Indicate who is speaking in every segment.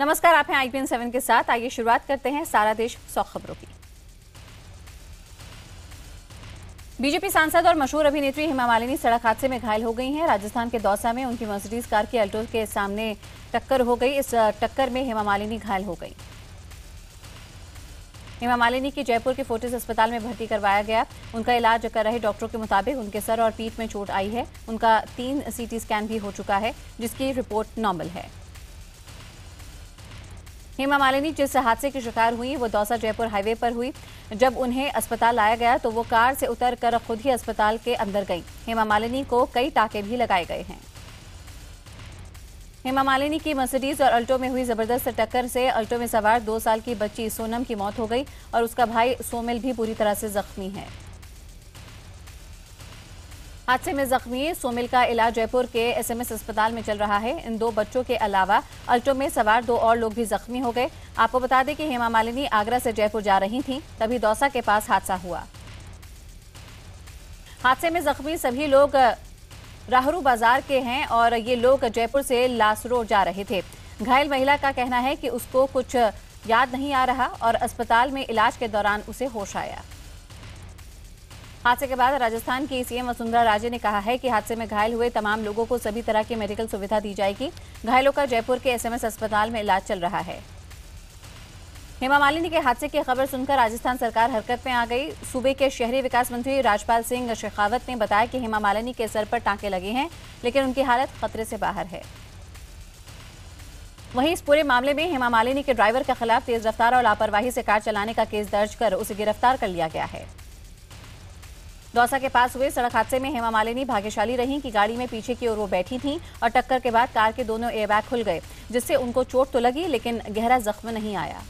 Speaker 1: नमस्कार आप हैं आईपीएन सेवन के साथ आइए शुरुआत करते हैं सारा देश सौ खबरों की बीजेपी सांसद और मशहूर अभिनेत्री हेमा मालिनी सड़क हादसे में घायल हो गई हैं राजस्थान के दौसा में उनकी मर्सिडीज कार की अल्टो के सामने टक्कर हो गई इस टक्कर में हेमा मालिनी घायल हो गई हेमा मालिनी की जयपुर के फोर्टिस अस्पताल में भर्ती करवाया गया उनका इलाज कर रहे डॉक्टरों के मुताबिक उनके सर और पीठ में चोट आई है उनका तीन सीटी स्कैन भी हो चुका है जिसकी रिपोर्ट नॉर्मल है हेमा मालिनी जिस हादसे की शिकार हुई वो दौसा जयपुर हाईवे पर हुई जब उन्हें अस्पताल लाया गया तो वो कार से उतर कर खुद ही अस्पताल के अंदर गई हेमा मालिनी को कई टाके भी लगाए गए हैं हेमा मालिनी की मर्सिडीज और अल्टो में हुई जबरदस्त टक्कर से अल्टो में सवार दो साल की बच्ची सोनम की मौत हो गई और उसका भाई सोमिल भी पूरी तरह से जख्मी है हादसे में जख्मी सोमिल का इलाज जयपुर के एसएमएस अस्पताल में चल रहा है इन दो बच्चों के अलावा अल्टो में सवार दो और लोग भी जख्मी हो गए आपको बता दें कि हेमा मालिनी आगरा से जयपुर जा रही थी तभी दौसा के पास हादसा हुआ हादसे में जख्मी सभी लोग राहरू बाजार के हैं और ये लोग जयपुर से लासरो जा रहे थे घायल महिला का कहना है कि उसको कुछ याद नहीं आ रहा और अस्पताल में इलाज के दौरान उसे होश आया हादसे के बाद राजस्थान की सीएम वसुंधरा राजे ने कहा है कि हादसे में घायल हुए तमाम लोगों को सभी तरह की मेडिकल सुविधा दी जाएगी घायलों का जयपुर के एसएमएस अस्पताल में इलाज चल रहा है हेमा मालिनी के हादसे की खबर सुनकर राजस्थान सरकार हरकत में आ गई सूबे के शहरी विकास मंत्री राजपाल सिंह शेखावत ने बताया कि हेमा मालिनी के सर पर टांके लगे हैं लेकिन उनकी हालत खतरे से बाहर है वहीं इस पूरे मामले में हेमा मालिनी के ड्राइवर के खिलाफ तेज रफ्तार और लापरवाही से कार चलाने का केस दर्ज कर उसे गिरफ्तार कर लिया गया है दौसा के पास हुए सड़क हादसे में हेमा मालिनी भाग्यशाली रही कि गाड़ी में पीछे की ओर वो बैठी थी और टक्कर के बाद कार के दोनों एयरबैग खुल गए जिससे उनको चोट तो लगी लेकिन गहरा जख्म नहीं आया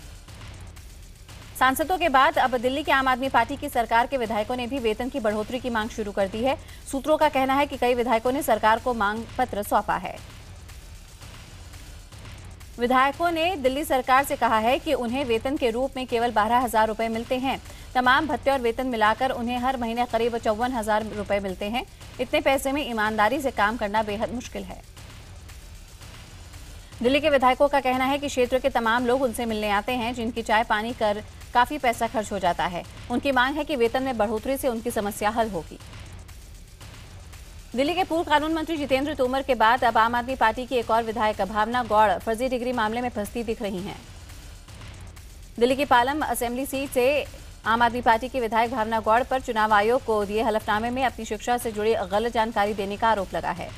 Speaker 1: सांसदों के बाद अब दिल्ली की आम आदमी पार्टी की सरकार के विधायकों ने भी वेतन की बढ़ोतरी की मांग शुरू कर दी है सूत्रों का कहना है कि कई विधायकों ने सरकार को मांग पत्र सौंपा है विधायकों ने दिल्ली सरकार से कहा है कि उन्हें वेतन के रूप में केवल बारह हजार रुपए मिलते हैं तमाम भत्ते और वेतन मिलाकर उन्हें हर महीने करीब चौवन हजार रुपए मिलते हैं इतने पैसे में ईमानदारी से काम करना बेहद मुश्किल है दिल्ली के विधायकों का कहना है कि क्षेत्र के तमाम लोग उनसे मिलने आते हैं जिनकी चाय पानी कर काफी पैसा खर्च हो जाता है उनकी मांग है कि वेतन में बढ़ोतरी से उनकी समस्या हल होगी दिल्ली के पूर्व कानून मंत्री जितेंद्र तोमर के बाद अब आम आदमी पार्टी की एक और विधायक भावना गौड़ फर्जी डिग्री मामले में फंसती दिख रही हैं दिल्ली की पालम असेंबली सीट से आम आदमी पार्टी की विधायक भावना गौड़ पर चुनाव आयोग को दिए हलफनामे में अपनी शिक्षा से जुड़ी गलत जानकारी देने का आरोप लगा है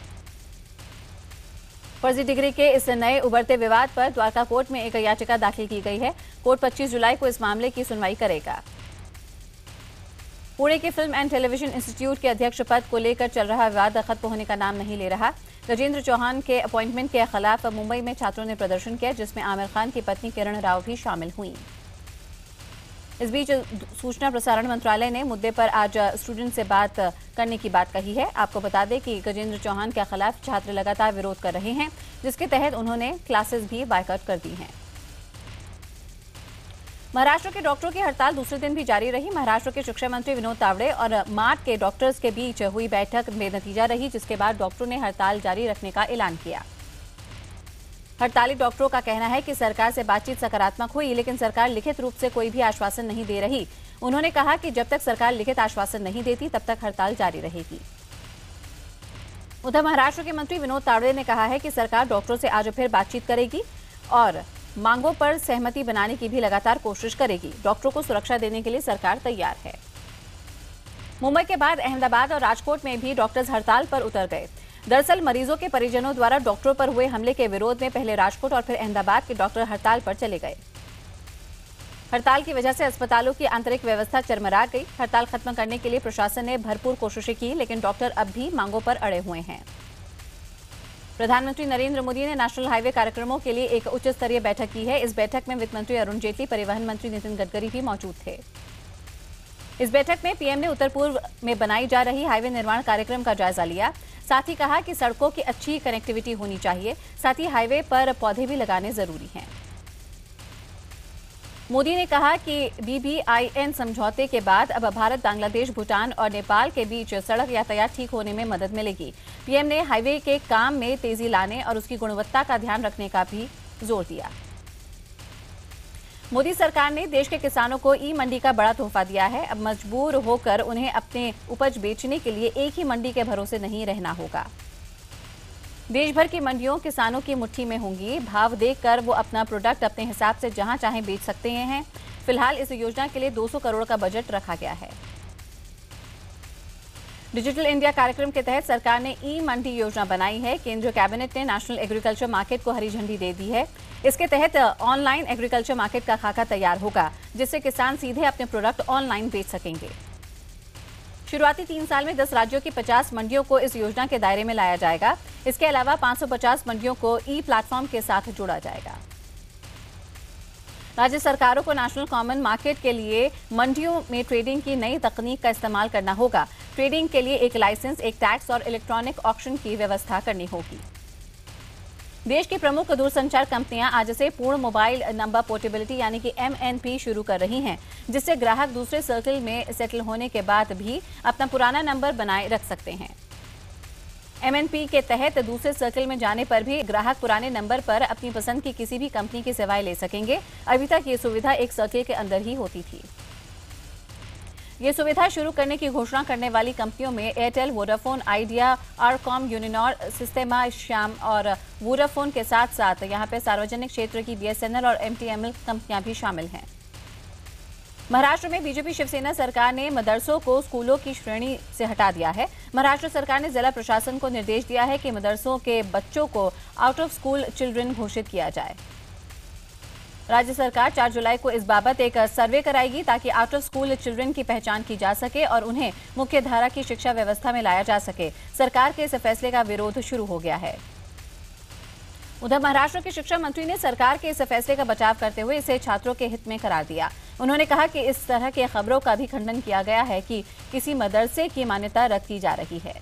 Speaker 1: फर्जी डिग्री के इस नए उभरते विवाद पर द्वारका कोर्ट में एक याचिका दाखिल की गई है कोर्ट 25 जुलाई को इस मामले की सुनवाई करेगा पुणे के फिल्म एंड टेलीविजन इंस्टीट्यूट के अध्यक्ष पद को लेकर चल रहा विवाद खत्म होने का नाम नहीं ले रहा गजेंद्र चौहान के अपॉइंटमेंट के खिलाफ मुंबई में छात्रों ने प्रदर्शन किया जिसमें आमिर खान की पत्नी किरण राव भी शामिल हुई इस बीच सूचना प्रसारण मंत्रालय ने मुद्दे पर आज स्टूडेंट से बात करने की बात कही है आपको बता दें कि गजेंद्र चौहान के खिलाफ छात्र लगातार विरोध कर रहे हैं जिसके तहत उन्होंने क्लासेस भी बायकॉट कर दी हैं महाराष्ट्र के डॉक्टरों की हड़ताल दूसरे दिन भी जारी रही महाराष्ट्र के शिक्षा मंत्री विनोद तावड़े और मार्ट के डॉक्टर्स के बीच हुई बैठक नतीजा रही जिसके बाद डॉक्टरों ने हड़ताल जारी रखने का ऐलान किया हड़ताली डॉक्टरों का कहना है कि सरकार से बातचीत सकारात्मक हुई लेकिन सरकार लिखित रूप से कोई भी आश्वासन नहीं दे रही उन्होंने कहा कि जब तक सरकार लिखित आश्वासन नहीं देती तब तक हड़ताल जारी रहेगी उधर महाराष्ट्र के मंत्री विनोद तावड़े ने कहा है कि सरकार डॉक्टरों से आज फिर बातचीत करेगी और मांगों पर सहमति बनाने की भी लगातार कोशिश करेगी डॉक्टरों को सुरक्षा देने के लिए सरकार तैयार है मुंबई के बाद अहमदाबाद और राजकोट में भी डॉक्टर्स हड़ताल पर उतर गए दरअसल मरीजों के परिजनों द्वारा डॉक्टरों पर हुए हमले के विरोध में पहले राजकोट और फिर अहमदाबाद के डॉक्टर हड़ताल पर चले गए हड़ताल की वजह से अस्पतालों की आंतरिक व्यवस्था चरमरा गई हड़ताल खत्म करने के लिए प्रशासन ने भरपूर कोशिशें की लेकिन डॉक्टर अब भी मांगों पर अड़े हुए हैं प्रधानमंत्री नरेंद्र मोदी ने नेशनल हाईवे कार्यक्रमों के लिए एक उच्च स्तरीय बैठक की है इस बैठक में वित्त मंत्री अरुण जेटली परिवहन मंत्री नितिन गडकरी भी मौजूद थे इस बैठक में पीएम ने उत्तर पूर्व में बनाई जा रही हाईवे निर्माण कार्यक्रम का जायजा लिया साथ ही कहा कि सड़कों की अच्छी कनेक्टिविटी होनी चाहिए साथ ही हाईवे पर पौधे भी लगाने जरूरी हैं मोदी ने कहा कि बीबीआईएन समझौते के बाद अब भारत बांग्लादेश भूटान और नेपाल के बीच सड़क यातायात ठीक होने में मदद मिलेगी पीएम ने हाईवे के काम में तेजी लाने और उसकी गुणवत्ता का ध्यान रखने का भी जोर दिया मोदी सरकार ने देश के किसानों को ई मंडी का बड़ा तोहफा दिया है अब मजबूर होकर उन्हें अपने उपज बेचने के लिए एक ही मंडी के भरोसे नहीं रहना होगा देश भर की मंडियों किसानों की मुट्ठी में होंगी भाव देखकर वो अपना प्रोडक्ट अपने हिसाब से जहां चाहें बेच सकते हैं फिलहाल इस योजना के लिए 200 करोड़ का बजट रखा गया है डिजिटल इंडिया कार्यक्रम के तहत सरकार ने ई मंडी योजना बनाई है केंद्रीय कैबिनेट ने नेशनल एग्रीकल्चर मार्केट को हरी झंडी दे दी है इसके तहत ऑनलाइन एग्रीकल्चर मार्केट का खाका तैयार होगा जिससे किसान सीधे अपने प्रोडक्ट ऑनलाइन बेच सकेंगे शुरुआती तीन साल में दस राज्यों की पचास मंडियों को इस योजना के दायरे में लाया जाएगा इसके अलावा 550 मंडियों को ई प्लेटफॉर्म के साथ जोड़ा जाएगा राज्य सरकारों को नेशनल कॉमन मार्केट के लिए मंडियों में ट्रेडिंग की नई तकनीक का इस्तेमाल करना होगा ट्रेडिंग के लिए एक लाइसेंस एक टैक्स और इलेक्ट्रॉनिक ऑप्शन की व्यवस्था करनी होगी देश की प्रमुख दूरसंचार कंपनियां आज से पूर्ण मोबाइल नंबर पोर्टेबिलिटी यानी कि एमएनपी शुरू कर रही हैं जिससे ग्राहक दूसरे सर्किल में सेटल होने के बाद भी अपना पुराना नंबर बनाए रख सकते हैं एमएनपी के तहत दूसरे सर्कल में जाने पर भी ग्राहक पुराने नंबर पर अपनी पसंद की किसी भी कंपनी की सेवाएं ले सकेंगे अभी तक ये सुविधा एक सर्कल के अंदर ही होती थी ये सुविधा शुरू करने की घोषणा करने वाली कंपनियों में Airtel Vodafone Idea RCom Uninor Sistema Shyam और वोडाफोन के साथ साथ यहाँ पे सार्वजनिक क्षेत्र की बीएसएनएल और एमटीएमएल कंपनियां भी शामिल हैं महाराष्ट्र में बीजेपी शिवसेना सरकार ने मदरसों को स्कूलों की श्रेणी से हटा दिया है महाराष्ट्र सरकार ने जिला प्रशासन को निर्देश दिया है कि मदरसों के बच्चों को आउट ऑफ स्कूल चिल्ड्रन घोषित किया जाए राज्य सरकार 4 जुलाई को इस बाबत एक सर्वे कराएगी ताकि आउट ऑफ स्कूल चिल्ड्रन की पहचान की जा सके और उन्हें मुख्य धारा की शिक्षा व्यवस्था में लाया जा सके सरकार के इस फैसले का विरोध शुरू हो गया है उधर महाराष्ट्र के शिक्षा मंत्री ने सरकार के इस फैसले का बचाव करते हुए इसे छात्रों के हित में करार दिया उन्होंने कहा कि इस तरह के खबरों का भी खंडन किया गया है कि किसी मदरसे की मान्यता रद्द की जा रही है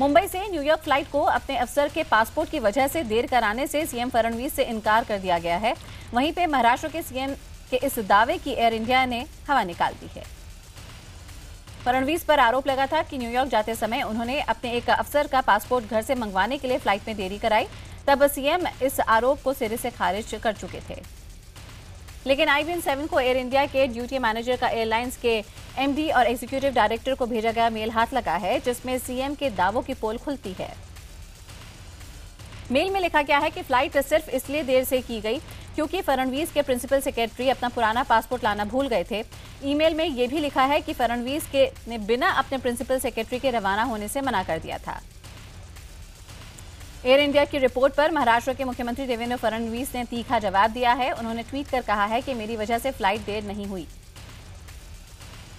Speaker 1: मुंबई से न्यूयॉर्क फ्लाइट को अपने अफसर के पासपोर्ट की वजह से देर कराने से सीएम फडणवीस से इनकार कर दिया गया है वहीं पे महाराष्ट्र के सीएम के इस दावे की एयर इंडिया ने हवा निकाल दी है फडणवीस पर आरोप लगा था कि न्यूयॉर्क जाते समय उन्होंने अपने एक अफसर का पासपोर्ट घर से मंगवाने के लिए फ्लाइट में देरी कराई तब सीएम इस आरोप को सिरे से खारिज कर चुके थे लेकिन आई बी को एयर इंडिया के ड्यूटी मैनेजर का एयरलाइंस के एमडी और एग्जीक्यूटिव डायरेक्टर को भेजा गया मेल हाथ लगा है जिसमें सीएम के दावों की पोल खुलती है मेल में लिखा गया है कि फ्लाइट सिर्फ इसलिए देर से की गई क्योंकि फरणवीस के प्रिंसिपल सेक्रेटरी अपना पुराना पासपोर्ट लाना भूल गए थे ईमेल में ये भी लिखा है कि फरणवीस के ने बिना अपने प्रिंसिपल सेक्रेटरी के रवाना होने से मना कर दिया था एयर इंडिया की रिपोर्ट पर महाराष्ट्र के मुख्यमंत्री देवेंद्र फडणवीस ने तीखा जवाब दिया है उन्होंने ट्वीट कर कहा है कि मेरी वजह से फ्लाइट देर नहीं हुई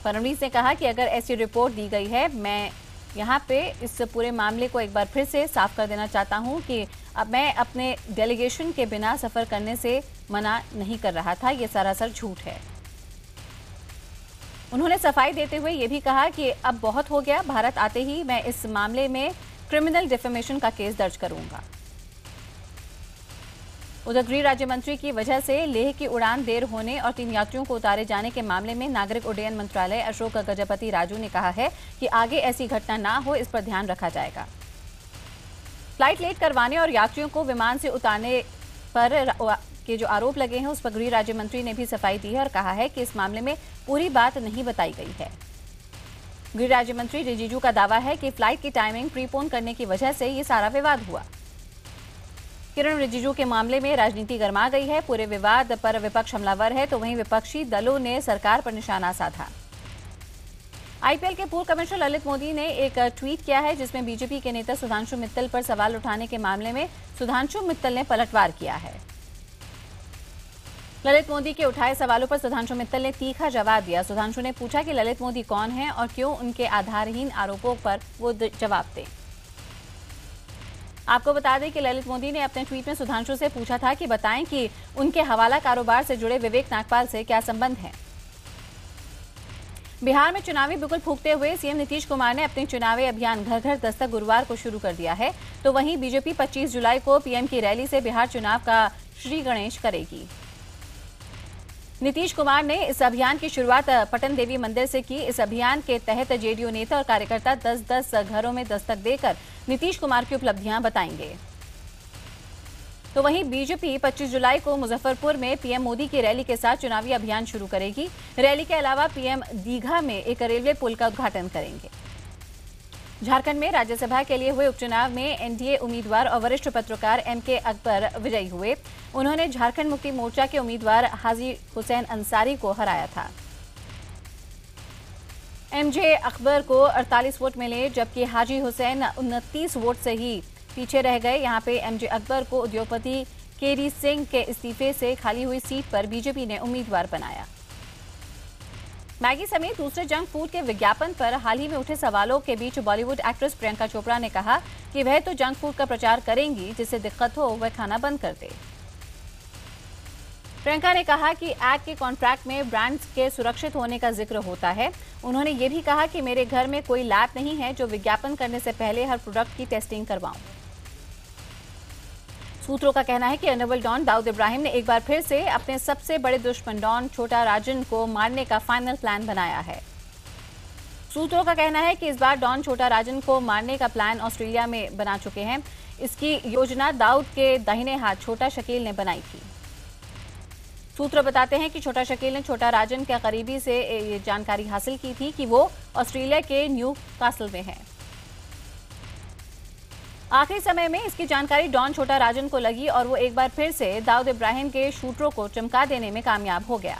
Speaker 1: फडणवीस ने कहा कि अगर ऐसी रिपोर्ट दी गई है मैं यहाँ पे इस पूरे मामले को एक बार फिर से साफ कर देना चाहता हूँ कि अब मैं अपने डेलीगेशन के बिना सफ़र करने से मना नहीं कर रहा था ये सरासर झूठ है उन्होंने सफाई देते हुए ये भी कहा कि अब बहुत हो गया भारत आते ही मैं इस मामले में क्रिमिनल डिफेमेशन का केस दर्ज करूंगा उधर गृह राज्य मंत्री की वजह से लेह की उड़ान देर होने और तीन यात्रियों को उतारे जाने के मामले में नागरिक उड्डयन मंत्रालय अशोक गजपति राजू ने कहा है कि आगे ऐसी घटना ना हो इस पर ध्यान रखा जाएगा फ्लाइट लेट करवाने और यात्रियों को विमान से उतारने पर के जो आरोप लगे हैं उस पर गृह राज्य मंत्री ने भी सफाई दी है और कहा है कि इस मामले में पूरी बात नहीं बताई गई है गृह राज्य मंत्री रिजिजू का दावा है कि फ्लाइट की टाइमिंग प्रीपोन करने की वजह से ये सारा विवाद हुआ किरण रिजिजू के मामले में राजनीति गर्मा गई है पूरे विवाद पर विपक्ष हमलावर है तो वहीं विपक्षी दलों ने सरकार पर निशाना साधा आईपीएल के पूर्व कमिश्नर ललित मोदी ने एक ट्वीट किया है जिसमें बीजेपी के नेता सुधांशु मित्तल पर सवाल उठाने के मामले में सुधांशु मित्तल ने पलटवार किया है ललित मोदी के उठाए सवालों पर सुधांशु मित्तल ने तीखा जवाब दिया सुधांशु ने पूछा कि ललित मोदी कौन है और क्यों उनके आधारहीन आरोपों पर वो जवाब दें आपको बता दें कि ललित मोदी ने अपने ट्वीट में सुधांशु से पूछा था कि बताएं कि उनके हवाला कारोबार से जुड़े विवेक नागपाल से क्या संबंध है बिहार में चुनावी बिल्कुल फूकते हुए सीएम नीतीश कुमार ने अपने चुनावी अभियान घर घर दस्तक गुरुवार को शुरू कर दिया है तो वहीं बीजेपी 25 जुलाई को पीएम की रैली से बिहार चुनाव का श्री गणेश करेगी नीतीश कुमार ने इस अभियान की शुरुआत पटन देवी मंदिर से की इस अभियान के तहत जेडीयू नेता और कार्यकर्ता 10-10 घरों में दस्तक देकर नीतीश कुमार की उपलब्धियां बताएंगे तो वहीं बीजेपी 25 जुलाई को मुजफ्फरपुर में पीएम मोदी की रैली के साथ चुनावी अभियान शुरू करेगी रैली के अलावा पीएम दीघा में एक रेलवे पुल का उद्घाटन करेंगे झारखंड में राज्यसभा के लिए हुए उपचुनाव में एनडीए उम्मीदवार और वरिष्ठ पत्रकार एम के अकबर विजयी हुए उन्होंने झारखंड मुक्ति मोर्चा के उम्मीदवार हाजी हुसैन अंसारी को हराया था एमजे अकबर को 48 वोट मिले जबकि हाजी हुसैन उनतीस वोट से ही पीछे रह गए यहाँ पे एमजे अकबर को उद्योगपति केरी सिंह के इस्तीफे से खाली हुई सीट पर बीजेपी ने उम्मीदवार बनाया मैगी समेत दूसरे जंक फूड के विज्ञापन पर हाल ही में उठे सवालों के बीच बॉलीवुड एक्ट्रेस प्रियंका चोपड़ा ने कहा कि वह तो जंक फूड का प्रचार करेंगी जिससे दिक्कत हो वह खाना बंद कर दे प्रियंका ने कहा कि एक्ट के कॉन्ट्रैक्ट में ब्रांड्स के सुरक्षित होने का जिक्र होता है उन्होंने ये भी कहा कि मेरे घर में कोई लैब नहीं है जो विज्ञापन करने से पहले हर प्रोडक्ट की टेस्टिंग करवाऊं सूत्रों का कहना है कि अनवल डॉन दाऊद इब्राहिम ने एक बार फिर से अपने सबसे बड़े दुश्मन डॉन छोटा राजन को मारने का फाइनल प्लान बनाया है सूत्रों का कहना है कि इस बार डॉन छोटा राजन को मारने का प्लान ऑस्ट्रेलिया में बना चुके हैं इसकी योजना दाऊद के दाहिने हाथ छोटा शकील ने बनाई थी सूत्र बताते हैं कि छोटा शकील ने छोटा राजन के करीबी से ये जानकारी हासिल की थी कि वो ऑस्ट्रेलिया के न्यू कासल में है आखिरी समय में इसकी जानकारी डॉन छोटा राजन को लगी और वो एक बार फिर से दाऊद इब्राहिम के शूटरों को चमका देने में कामयाब हो गया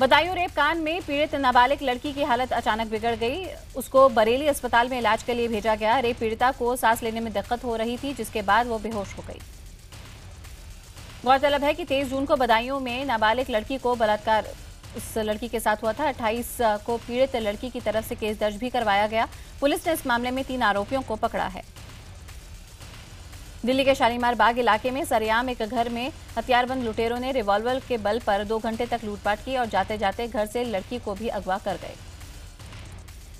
Speaker 1: बदायूं रेप कांड में पीड़ित नाबालिग लड़की की हालत अचानक बिगड़ गई उसको बरेली अस्पताल में इलाज के लिए भेजा गया रेप पीड़िता को सांस लेने में दिक्कत हो रही थी जिसके बाद वो बेहोश हो गई गौरतलब है कि तेईस जून को बदायूं में नाबालिग लड़की को बलात्कार उस लड़की के साथ हुआ था अट्ठाईस को पीड़ित लड़की की तरफ से केस दर्ज भी करवाया गया पुलिस ने इस मामले में तीन आरोपियों को पकड़ा है दिल्ली के शालीमार बाग इलाके में सरयाम एक घर में हथियारबंद लुटेरों ने रिवॉल्वर के बल पर दो घंटे तक लूटपाट की और जाते जाते घर से लड़की को भी अगवा कर गए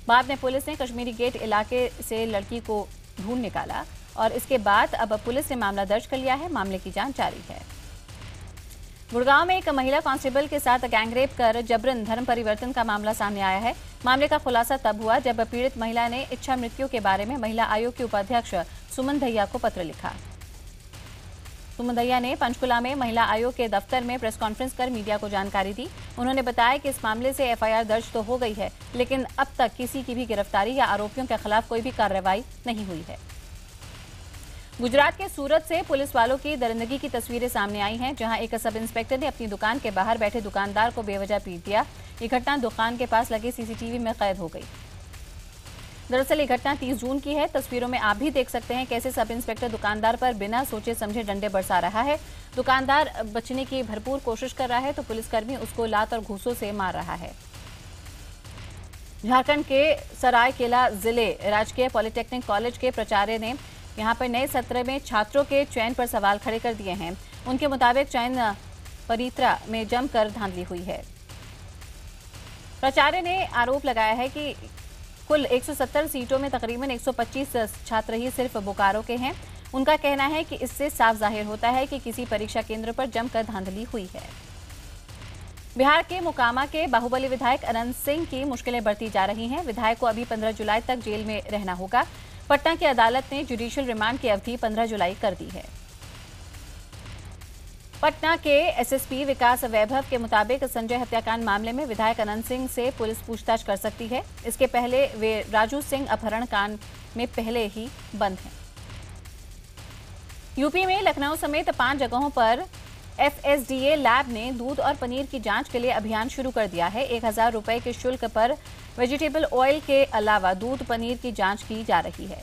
Speaker 1: बाद में पुलिस ने कश्मीरी गेट इलाके से लड़की को ढूंढ निकाला और इसके बाद अब पुलिस ने मामला दर्ज कर लिया है मामले की जांच जारी है गुड़गांव में एक महिला कांस्टेबल के साथ गैंगरेप कर जबरन धर्म परिवर्तन का मामला सामने आया है मामले का खुलासा तब हुआ जब पीड़ित महिला ने इच्छा मृत्यु के बारे में महिला आयोग के उपाध्यक्ष सुमन धैया को पत्र लिखा सुमन धैया ने पंचकुला में महिला आयोग के दफ्तर में प्रेस कॉन्फ्रेंस कर मीडिया को जानकारी दी उन्होंने बताया कि इस मामले से एफआईआर दर्ज तो हो गई है लेकिन अब तक किसी की भी गिरफ्तारी या आरोपियों के खिलाफ कोई भी कार्रवाई नहीं हुई है गुजरात के सूरत से पुलिस वालों की दरिंदगी की तस्वीरें सामने आई हैं जहां एक सब इंस्पेक्टर ने अपनी दुकान के बाहर बैठे दुकानदार को बेवजह पीट दिया ये घटना दुकान के पास लगे सीसीटीवी में कैद हो गई दरअसल ये घटना 30 जून की है तस्वीरों में आप भी देख सकते हैं कैसे सब इंस्पेक्टर दुकानदार पर बिना सोचे समझे डंडे बरसा रहा है दुकानदार बचने की भरपूर कोशिश कर रहा है तो पुलिसकर्मी उसको लात और घूसों से मार रहा है झारखंड के सरायकेला जिले राजकीय पॉलिटेक्निक कॉलेज के प्राचार्य ने यहाँ पर नए सत्र में छात्रों के चयन पर सवाल खड़े कर दिए हैं उनके मुताबिक चयन परित्रा में जमकर धांधली हुई है प्राचार्य ने आरोप लगाया है कि कुल 170 सीटों में तकरीबन 125 छात्र ही सिर्फ बोकारो के हैं उनका कहना है कि इससे साफ जाहिर होता है कि किसी परीक्षा केंद्र पर जमकर धांधली हुई है बिहार के मुकामा के बाहुबली विधायक अनंत सिंह की मुश्किलें बढ़ती जा रही हैं विधायक को अभी 15 जुलाई तक जेल में रहना होगा पटना की अदालत ने जुडिशियल रिमांड की अवधि 15 जुलाई कर दी है पटना के एसएसपी विकास वैभव के मुताबिक संजय हत्याकांड मामले में विधायक अनंत सिंह से पुलिस पूछताछ कर सकती है इसके पहले वे राजू सिंह अपहरण कांड में पहले ही बंद हैं यूपी में लखनऊ समेत पांच जगहों पर एफएसडीए लैब ने दूध और पनीर की जांच के लिए अभियान शुरू कर दिया है एक हजार रुपए के शुल्क पर वेजिटेबल ऑयल के अलावा दूध पनीर की जांच की जा रही है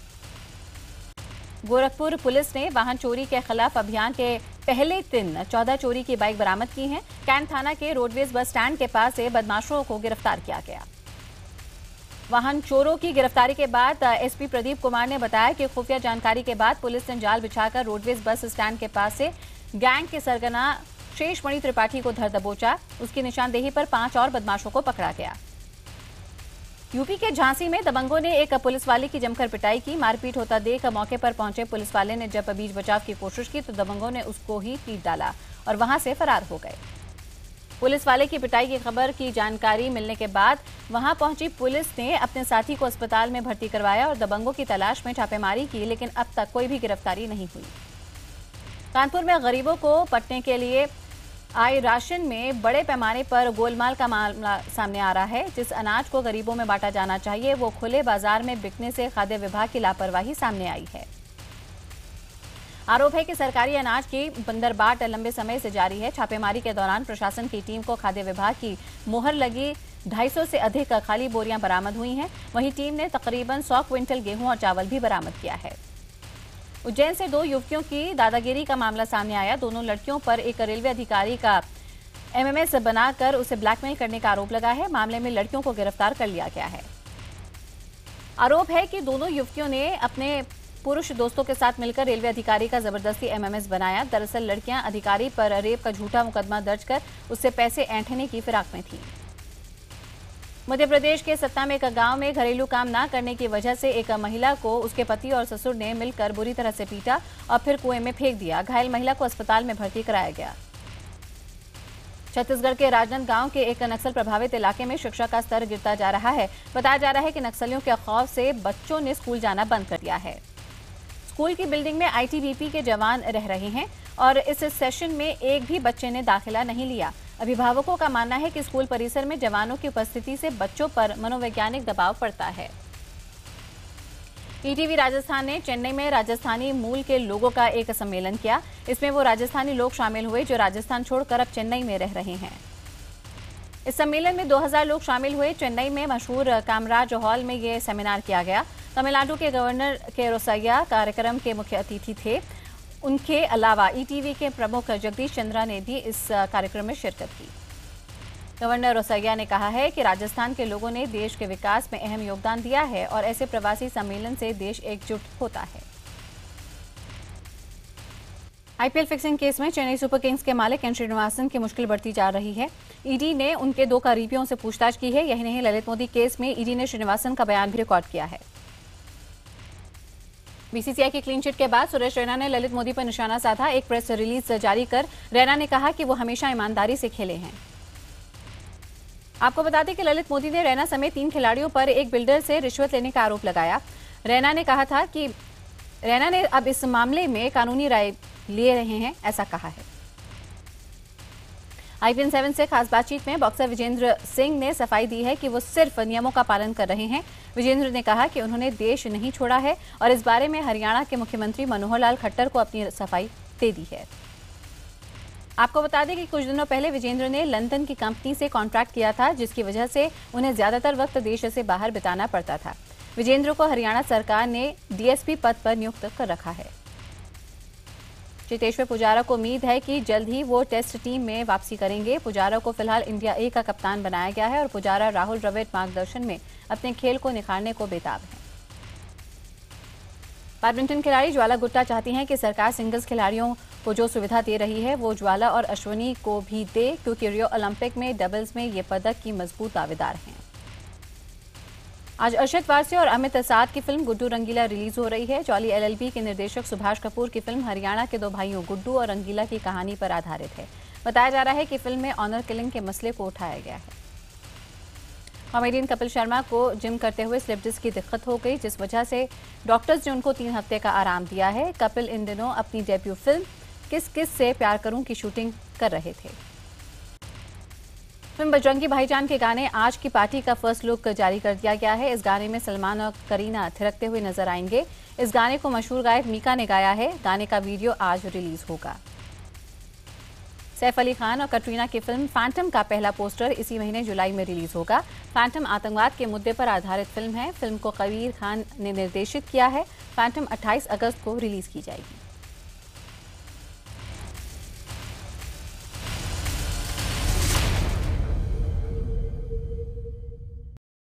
Speaker 1: गोरखपुर पुलिस ने वाहन चोरी के खिलाफ अभियान के पहले दिन चौदह चोरी की बाइक बरामद की है कैंट थाना के रोडवेज बस स्टैंड के पास से बदमाशों को गिरफ्तार किया गया वाहन चोरों की गिरफ्तारी के बाद एसपी प्रदीप कुमार ने बताया कि खुफिया जानकारी के बाद पुलिस ने जाल बिछाकर रोडवेज बस स्टैंड के पास से गैंग के सरगना शेषमणि त्रिपाठी को धर दबोचा उसकी निशानदेही पर पांच और बदमाशों को पकड़ा गया यूपी के झांसी में दबंगों ने एक पुलिस वाले की जमकर पिटाई की मारपीट होता देख मौके पर पहुंचे पुलिस वाले ने जब बीच बचाव की कोशिश की तो दबंगों ने उसको ही पीट डाला और वहां से फरार हो गए पुलिस वाले की पिटाई की खबर की जानकारी मिलने के बाद वहां पहुंची पुलिस ने अपने साथी को अस्पताल में भर्ती करवाया और दबंगों की तलाश में छापेमारी की लेकिन अब तक कोई भी गिरफ्तारी नहीं हुई कानपुर में गरीबों को पटने के लिए आए राशन में बड़े पैमाने पर गोलमाल का मामला सामने आ रहा है जिस अनाज को गरीबों में बांटा जाना चाहिए वो खुले बाजार में बिकने से खाद्य विभाग की लापरवाही सामने आई है आरोप है कि सरकारी अनाज की बंदरबाट लंबे समय से जारी है छापेमारी के दौरान प्रशासन की टीम को खाद्य विभाग की मोहर लगी सौ से अधिक खाली बोरियां बरामद हुई हैं वहीं टीम ने तकरीबन 100 क्विंटल गेहूं और चावल भी बरामद किया है उज्जैन से दो युवकियों की दादागिरी का मामला सामने आया दोनों लड़कियों पर एक रेलवे अधिकारी का एमएमएस बनाकर उसे ब्लैकमेल करने का आरोप लगा है मामले में लड़कियों को गिरफ्तार कर लिया गया है आरोप है कि दोनों युवतियों ने अपने पुरुष दोस्तों के साथ मिलकर रेलवे अधिकारी का जबरदस्ती एमएमएस बनाया दरअसल लड़कियां अधिकारी पर रेप का झूठा मुकदमा दर्ज कर उससे पैसे ऐंठने की फिराक में थीं मध्य प्रदेश के सत्ता में एक गांव में घरेलू काम ना करने की वजह से एक महिला को उसके पति और ससुर ने मिलकर बुरी तरह से पीटा और फिर कुएं में फेंक दिया घायल महिला को अस्पताल में भर्ती कराया गया छत्तीसगढ़ के राजनंद गांव के एक नक्सल प्रभावित इलाके में शिक्षा का स्तर गिरता जा रहा है बताया जा रहा है कि नक्सलियों के खौफ से बच्चों ने स्कूल जाना बंद कर दिया है स्कूल की बिल्डिंग में आईटीबीपी के जवान रह रहे हैं और इस सेशन में एक भी बच्चे ने दाखिला नहीं लिया अभिभावकों का मानना है कि स्कूल परिसर में जवानों की उपस्थिति से बच्चों पर मनोवैज्ञानिक दबाव पड़ता है ईटीवी राजस्थान ने चेन्नई में राजस्थानी मूल के लोगों का एक सम्मेलन किया इसमें वो राजस्थानी लोग शामिल हुए जो राजस्थान छोड़कर अब चेन्नई में रह रहे हैं इस सम्मेलन में 2000 लोग शामिल हुए चेन्नई में मशहूर कामराज हॉल में ये सेमिनार किया गया तमिलनाडु के गवर्नर के रोसैया कार्यक्रम के मुख्य अतिथि थे उनके अलावा ईटीवी e के प्रमुख जगदीश चंद्रा ने भी इस कार्यक्रम में शिरकत की गवर्नर रोसैया ने कहा है कि राजस्थान के लोगों ने देश के विकास में अहम योगदान दिया है और ऐसे प्रवासी सम्मेलन से देश एकजुट होता है आईपीएल फिक्सिंग केस में चेन्नई सुपर किंग्स के मालिक एन श्रीनिवासन की मुश्किल बढ़ती जा रही है ईडी e ने उनके दो करीबियों से पूछताछ की है यही नहीं ललित मोदी केस में ईडी e ने श्रीनिवासन का बयान भी रिकॉर्ड किया है बीसीसीआई की क्लीन चिट के बाद सुरेश रैना ने ललित मोदी पर निशाना साधा एक प्रेस रिलीज जारी कर रैना ने कहा कि वो हमेशा ईमानदारी से खेले हैं आपको बता दें कि ललित मोदी ने रैना समेत तीन खिलाड़ियों पर एक बिल्डर से रिश्वत लेने का आरोप लगाया रैना ने कहा था कि रैना ने अब इस मामले में कानूनी राय लिए रहे हैं ऐसा कहा है आईपीएन सेवन से खास बातचीत में बॉक्सर विजेंद्र सिंह ने सफाई दी है कि वो सिर्फ नियमों का पालन कर रहे हैं विजेंद्र ने कहा कि उन्होंने देश नहीं छोड़ा है और इस बारे में हरियाणा के मुख्यमंत्री मनोहर लाल खट्टर को अपनी सफाई दे दी है आपको बता दें कि कुछ दिनों पहले विजेंद्र ने लंदन की कंपनी से कॉन्ट्रैक्ट किया था जिसकी वजह से उन्हें ज्यादातर वक्त देश से बाहर बिताना पड़ता था विजेंद्र को हरियाणा सरकार ने डीएसपी पद पर नियुक्त कर रखा है चेतेश्वर पुजारा को उम्मीद है कि जल्द ही वो टेस्ट टीम में वापसी करेंगे पुजारा को फिलहाल इंडिया ए का कप्तान बनाया गया है और पुजारा राहुल द्रविड़ मार्गदर्शन में अपने खेल को निखारने को बेताब है बैडमिंटन खिलाड़ी ज्वाला गुट्टा चाहती हैं कि सरकार सिंगल्स खिलाड़ियों को जो सुविधा दे रही है वो ज्वाला और अश्वनी को भी दे क्योंकि रियो ओलंपिक में डबल्स में ये पदक की मजबूत दावेदार हैं आज अरशद वारसी और अमित असाद की फिल्म गुड्डू रंगीला रिलीज हो रही है जॉली एलएलबी के निर्देशक सुभाष कपूर की फिल्म हरियाणा के दो भाइयों गुड्डू और रंगीला की कहानी पर आधारित है बताया जा रहा है कि फिल्म में ऑनर किलिंग के मसले को उठाया गया है कॉमेडियन कपिल शर्मा को जिम करते हुए स्लिप डिस्क की दिक्कत हो गई जिस वजह से डॉक्टर्स ने उनको तीन हफ्ते का आराम दिया है कपिल इन दिनों अपनी डेब्यू फिल्म किस किस से प्यार करूं की शूटिंग कर रहे थे फिल्म बजरंगी भाईजान के गाने आज की पार्टी का फर्स्ट लुक जारी कर दिया गया है इस गाने में सलमान और करीना थिरकते हुए नजर आएंगे इस गाने को मशहूर गायक मीका ने गाया है गाने का वीडियो आज रिलीज होगा सैफ अली खान और कटरीना की फिल्म फैंटम का पहला पोस्टर इसी महीने जुलाई में रिलीज होगा फैंटम आतंकवाद के मुद्दे पर आधारित फिल्म है फिल्म को कबीर खान ने निर्देशित किया है फैंटम 28 अगस्त को रिलीज की जाएगी